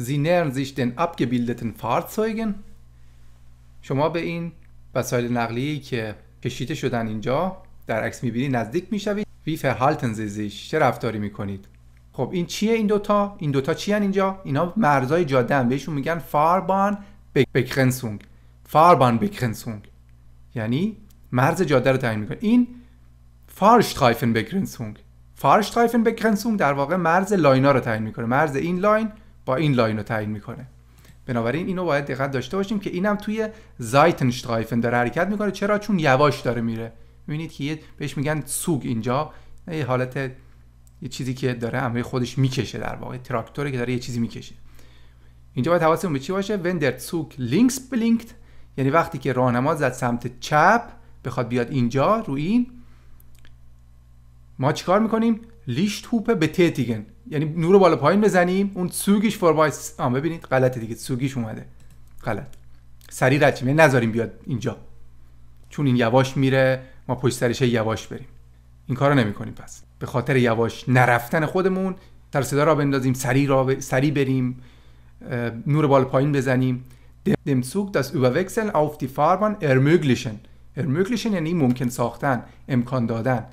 Sie nähern sich den abgebildeten Fahrzeugen. شما به این وسایل نقلیه‌ای که کشیده شدن اینجا در عکس میبینید نزدیک میشوید. Wie verhalten Sie sich? چه رفتاری میکنید؟ خب این چیه این دوتا؟ این دوتا چی اینجا؟ اینا مرزای جاده هم. بهشون میگن فاربان بکرنسونگ فاربان بکرنسونگ یعنی مرز جاده رو تعیین میکنه این فارشترایفن بگرنسونگ فارشترایفن بگرنسونگ در واقع مرز لاینا رو تعیین میکنه مرز این لاین با این لاین رو تعیین میکنه بنابراین اینو باید دقت داشته باشیم که اینم توی زایتنشترایفن داره حرکت میکنه چرا چون یواش داره میره میبینید که بهش میگن سوگ اینجا یه حالت یه چیزی که داره همه خودش میکشه در واقع تراکتوری که داره یه چیزی میکشه اینجا باید حواسمون به چی باشه وندر سوگ لینکس بلینکت یعنی وقتی که راهنما زد سمت چپ بخواد بیاد اینجا رو این ما چیکار میکنیم لیشت هوپه به ت تیگن یعنی نور بالا پایین بزنیم اون سوگیش فور آم ببینید غلط دیگه سوگیش اومده غلط سریع رچیم یعنی نذاریم بیاد اینجا چون این یواش میره ما پشت سرش یواش بریم این کارو نمیکنیم پس به خاطر یواش نرفتن خودمون سر صدا را بندازیم سریع را ب... سری بریم نور بالا پایین بزنیم dem das Überwechseln auf die ermöglichen یعنی ممکن ساختن امکان دادن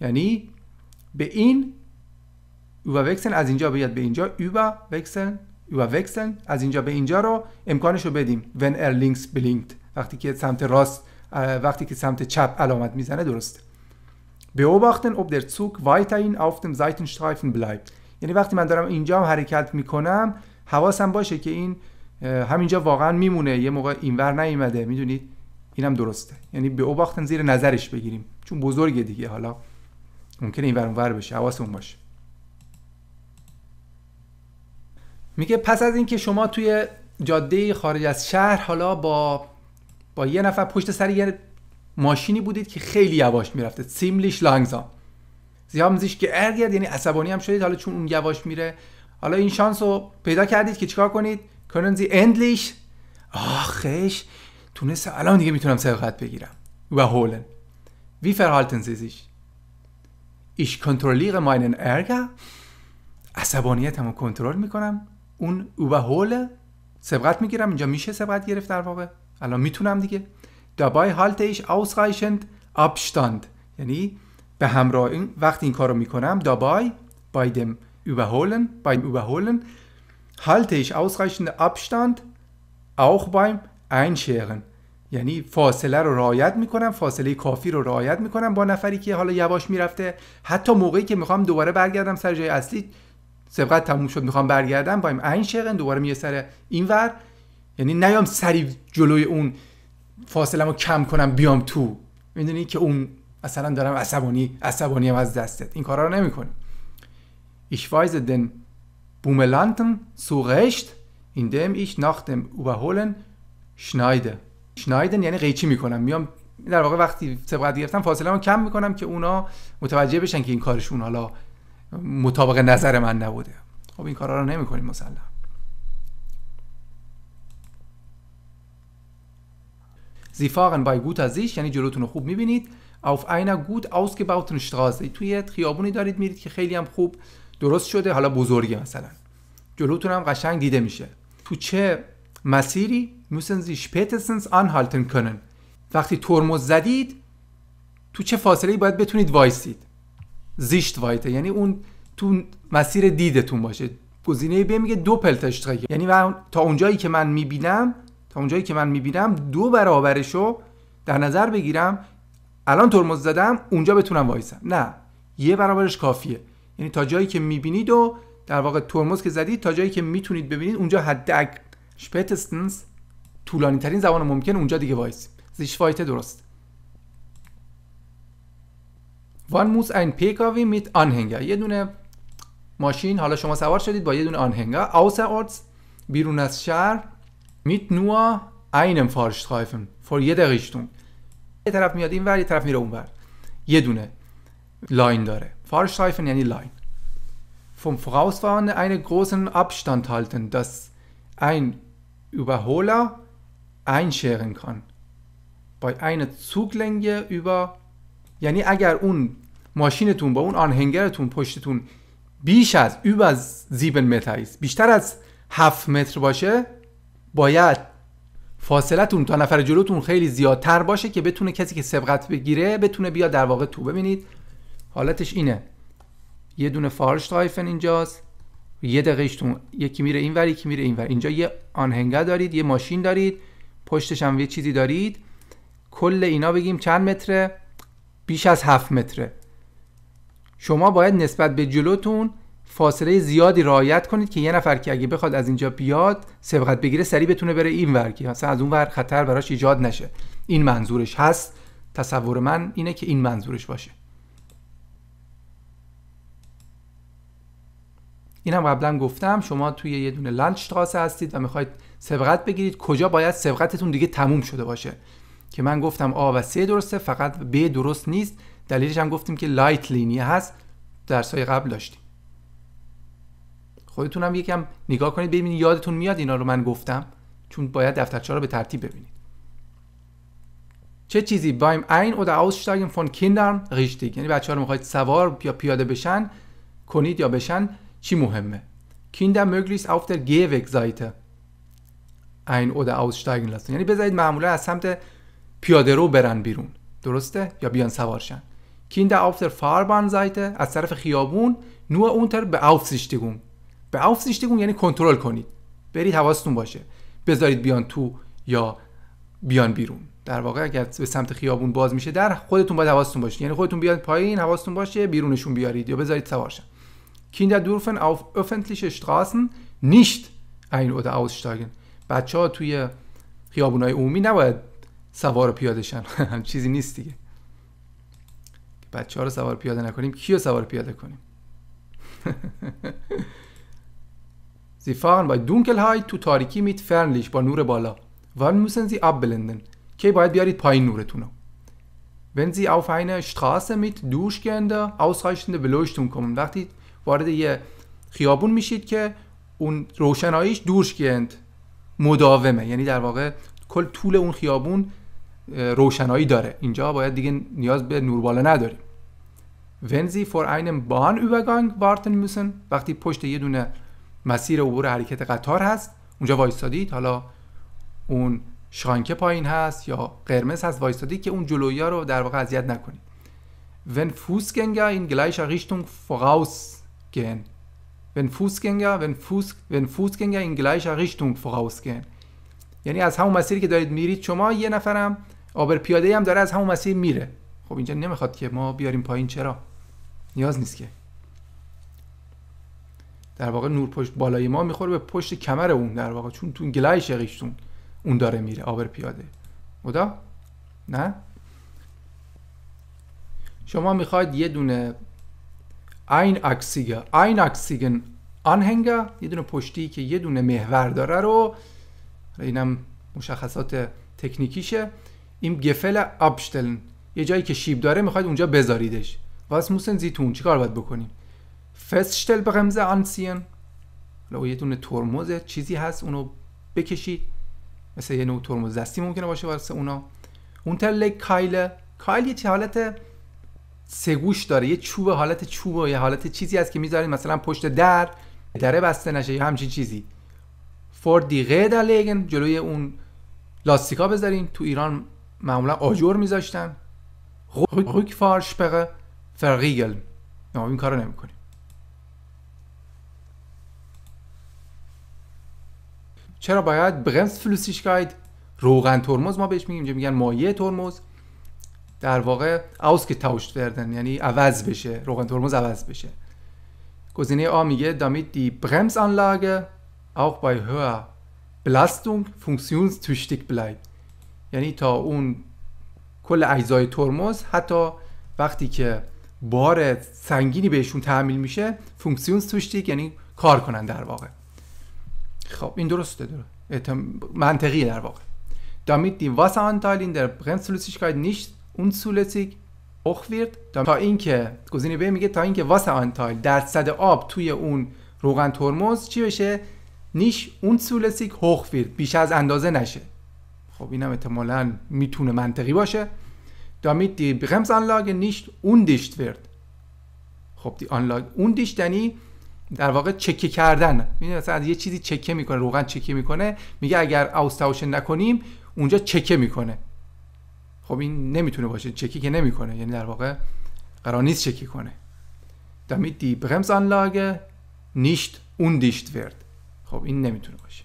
یعنی به این وکسن از اینجا بیاد به اینجا überwechseln überwechseln از اینجا به اینجا رو امکانش رو بدیم when er links وقتی که سمت راست وقتی که سمت چپ علامت میزنه درسته beobachten ob der Zug weiterhin auf dem Seitenstreifen bleibt یعنی وقتی من دارم اینجا هم حرکت میکنم حواسم باشه که این همینجا واقعا میمونه یه موقع اینور نیومده میدونید اینم درسته یعنی به او زیر نظرش بگیریم چون بزرگه دیگه حالا ممکنه این ور بشه اون باشه میگه پس از اینکه شما توی جاده خارج از شهر حالا با با یه نفر پشت سر یه ماشینی بودید که خیلی یواش میرفته سیملیش لانگزام زیام زیش که ارگرد یعنی عصبانی هم شدید حالا چون اون یواش میره حالا این شانس رو پیدا کردید که چیکار کنید کنن زی اندلیش آخش تونست الان دیگه میتونم سرقت بگیرم و هولن وی فرحالتن زیزیش ich kontrolliere meinen Ärger, عصبانیتم رو کنترل میکنم اون اوبهوله سبقت میگیرم اینجا میشه سبقت گرفت در واقع الان میتونم دیگه دابای حالت ایش آسخایشند ابشتاند یعنی به همراه این وقتی این رو میکنم دابای بایدم اوبهولن بایم اوبهولن حالت ایش آسخایشند ابشتاند اوخ بایم اینشیرن یعنی فاصله رو رعایت میکنم فاصله کافی رو رعایت میکنم با نفری که حالا یواش میرفته حتی موقعی که میخوام دوباره برگردم سر جای اصلی سبقت تموم شد میخوام برگردم بایم این شقن دوباره میه سر این ور یعنی نیام سری جلوی اون فاصله رو کم کنم بیام تو میدونی که اون اصلا دارم عصبانی عصبانی از دستت این کارا رو نمیکنی ایش وایز den Bumelanten سو رشت ich ناختم اوبرهولن شنایده شنایدن یعنی قیچی میکنم میام در واقع وقتی سبقت گرفتم فاصله رو کم میکنم که اونا متوجه بشن که این کارشون حالا مطابق نظر من نبوده خب این کارا رو نمیکنیم مسلم Sie بای گوت ازیش یعنی جلوتون رو خوب میبینید گوت einer که باوتون شتغازه توی خیابونی دارید میرید که خیلی هم خوب درست شده حالا بزرگی مثلا جلوتون هم قشنگ دیده میشه تو چه مسیری müssen Sie spätestens anhalten können. وقتی ترمز زدید تو چه فاصله باید بتونید وایسید زیشت وایته یعنی اون تو مسیر دیدتون باشه گزینه ب میگه دو پلتشترگه یعنی من تا اونجایی که من میبینم تا اونجایی که من میبینم دو برابرشو در نظر بگیرم الان ترمز زدم اونجا بتونم وایسم نه یه برابرش کافیه یعنی تا جایی که میبینید و در واقع ترمز که زدید تا جایی که میتونید ببینید اونجا حد spätestens طولانی ترین زمان ممکن اونجا دیگه وایس. زیش وایته درست وان موس این پیکاوی میت آنهنگا یه دونه ماشین حالا شما سوار شدید با یه دونه آنهنگا آوسرورتس بیرون از شهر میت نوا اینم فارش خایفم فور یه دقیقشتون یه طرف میاد این ور یه طرف میره اون ور یه دونه لاین داره فارش خایفن یعنی لاین vom Vorausfahren einen großen Abstand halten, dass ein Überholer einscheren kann با عین زوگلنگه über یعنی اگر اون ماشینتون با اون آنهنگرتون پشتتون بیش از über 7 متر است بیشتر از 7 متر باشه باید فاصلتون تا نفر جلوتون خیلی زیادتر باشه که بتونه کسی که سبقت بگیره بتونه بیا در واقع تو ببینید حالتش اینه یه دونه فارش تایفن اینجاست یه دقیقشتون یکی میره اینور یکی میره اینور اینجا یه آنهنگر دارید یه ماشین دارید پشتش هم یه چیزی دارید کل اینا بگیم چند متره بیش از هفت متره شما باید نسبت به جلوتون فاصله زیادی رعایت کنید که یه نفر که اگه بخواد از اینجا بیاد سبقت بگیره سریع بتونه بره این ور که مثلا از اون ور خطر براش ایجاد نشه این منظورش هست تصور من اینه که این منظورش باشه اینم قبلا گفتم شما توی یه دونه لنچ هستید و میخواید سبقت بگیرید کجا باید سبقتتون دیگه تموم شده باشه که من گفتم آ و سه درسته فقط ب درست نیست دلیلش هم گفتیم که لایت لینی هست درسای قبل داشتیم خودتون هم یکم نگاه کنید ببینید یادتون میاد اینا رو من گفتم چون باید دفترچه رو به ترتیب ببینید چه چیزی این او در aussteigen فون کیندر richtig یعنی ها رو میخواید سوار یا پیاده بشن کنید یا بشن چی مهمه Kinder مگلیس آفتر der سایت ein oder aussteigen lassen یعنی بذارید معمولا از سمت پیاده رو برن بیرون درسته یا بیان سوارشن Kinder auf فاربان زایته از طرف خیابون به unter به Beaufsichtigung یعنی کنترل کنید برید حواستون باشه بذارید بیان تو یا بیان بیرون در واقع اگر به سمت خیابون باز میشه در خودتون باید حواستون باشه یعنی خودتون بیاد پایین حواستون باشه بیرونشون بیارید یا بذارید سوارشن Kinder dürfen اشتراسن nicht این oder aussteigen بچه ها توی های عمومی نباید سوار شن، هم چیزی نیست دیگه بچه ها رو سوار پیاده نکنیم کیو سوار پیاده کنیم فارن بای دونکل های تو تاریکی میت فرنلیش با نور بالا وان موسن زی اب بلندن. کی باید بیارید پایین نورتون زی او Sie auf میت دوش گنده او Beleuchtung kommen وقتی وارد یه خیابون میشید که اون روشناییش durchgehend مداومه یعنی در واقع کل طول اون خیابون روشنایی داره اینجا باید دیگه نیاز به نوربالا نداریم ونزی فور اینم بان اوبگانگ بارتن موسن وقتی پشت یه دونه مسیر عبور حرکت قطار هست اونجا وایستادید حالا اون شانکه پایین هست یا قرمز هست وایستادید که اون جلویا رو در واقع اذیت نکنید ون فوسگنگا این گلایش ریشتونگ گن wenn Fußgänger, wenn, Fuß, wenn Fußgänger in gleicher Richtung vorausgehen یعنی از همون مسیری که دارید میرید شما یه نفرم آبر پیاده هم داره از همون مسیر میره خب اینجا نمیخواد که ما بیاریم پایین چرا نیاز نیست که در واقع نور پشت بالای ما میخوره به پشت کمر اون در واقع چون تو گلایش ریشتون اون داره میره آبر پیاده بودا نه شما میخواید یه دونه این اکسیگه این اکسیگن آنهنگه یه دونه پشتی که یه دونه محور داره رو اینم مشخصات تکنیکیشه این گفل ابشتلن یه جایی که شیب داره میخواید اونجا بذاریدش واس موسن زیتون چیکار باید بکنیم فستشتل به غمزه آنسین حالا یه دونه ترمز چیزی هست اونو بکشید مثل یه نوع ترمز دستی ممکنه باشه واسه اونا اون کایل کایل یه گوش داره یه چوب حالت چوب و یه حالت چیزی هست که میذارید مثلا پشت در دره بسته نشه یا همچین چیزی فور دی در جلوی اون لاستیکا بذارین تو ایران معمولا آجر میذاشتن غوک فارش بقه فرقیگل نه این کارو نمیکنیم چرا باید برمس فلوسیشگاید روغن ترمز ما بهش میگیم اینجا میگن مایه ترمز در واقع اوس که وردن یعنی عوض بشه روغن ترمز عوض بشه گزینه آ میگه دامیت دی برمز آنلاگه auch bei höher belastung funktionstüchtig bleibt یعنی تا اون کل اجزای ترمز حتی وقتی که بار سنگینی بهشون تحمیل میشه فونکسیونز توشتیک یعنی کار کنن در واقع خب این درسته در منطقی در واقع دامیت دی واس آنتالین در برمز سلوسیش نیشت اون سولتیک اخ wird تا اینکه گزینه به میگه تا اینکه واسه آنتال درصد آب توی اون روغن ترمز چی بشه نیش اون سولسیک هوخ wird بیش از اندازه نشه خب اینم احتمالا میتونه منطقی باشه damit die Bremsanlage nicht undicht wird خب دی آنلاگ اون دیشت یعنی در واقع چکه کردن میدونی مثلا از یه چیزی چکه میکنه روغن چکه میکنه میگه اگر اوستاوشن نکنیم اونجا چکه میکنه خب این نمیتونه باشه چکی که نمیکنه یعنی در واقع قرار نیست چکی کنه برمز die نیشت اون دیشت ورد خب این نمیتونه باشه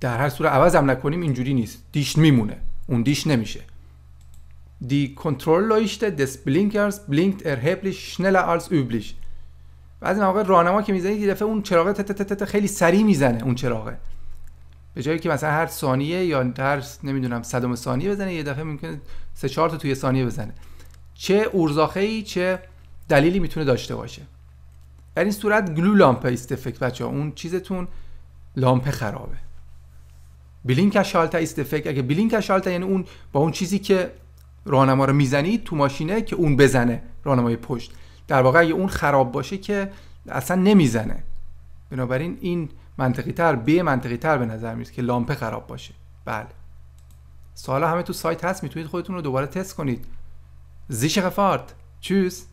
در هر صورت عوض هم نکنیم اینجوری نیست دیشت میمونه اون دیش نمیشه دی دس des Blinkers blinkt erheblich schneller als üblich بعضی مواقع راهنما که میزنید یه دفعه اون چراغ خیلی سریع میزنه اون چراغه به جایی که مثلا هر ثانیه یا هر نمیدونم صدم ثانیه بزنه یه دفعه ممکنه سه چهار تا توی ثانیه بزنه چه اورزاخه ای چه دلیلی میتونه داشته باشه در این صورت گلو لامپ است افکت بچه اون چیزتون لامپ خرابه بلینک شالت است افکت اگه بلینک یعنی اون با اون چیزی که راهنما رو میزنید تو ماشینه که اون بزنه راهنمای پشت در واقع اگه اون خراب باشه که اصلا نمیزنه بنابراین این منطقی تر بی منطقی تر به نظر میاد که لامپ خراب باشه بله سوالا همه تو سایت هست میتونید خودتون رو دوباره تست کنید زیش خفارت چوز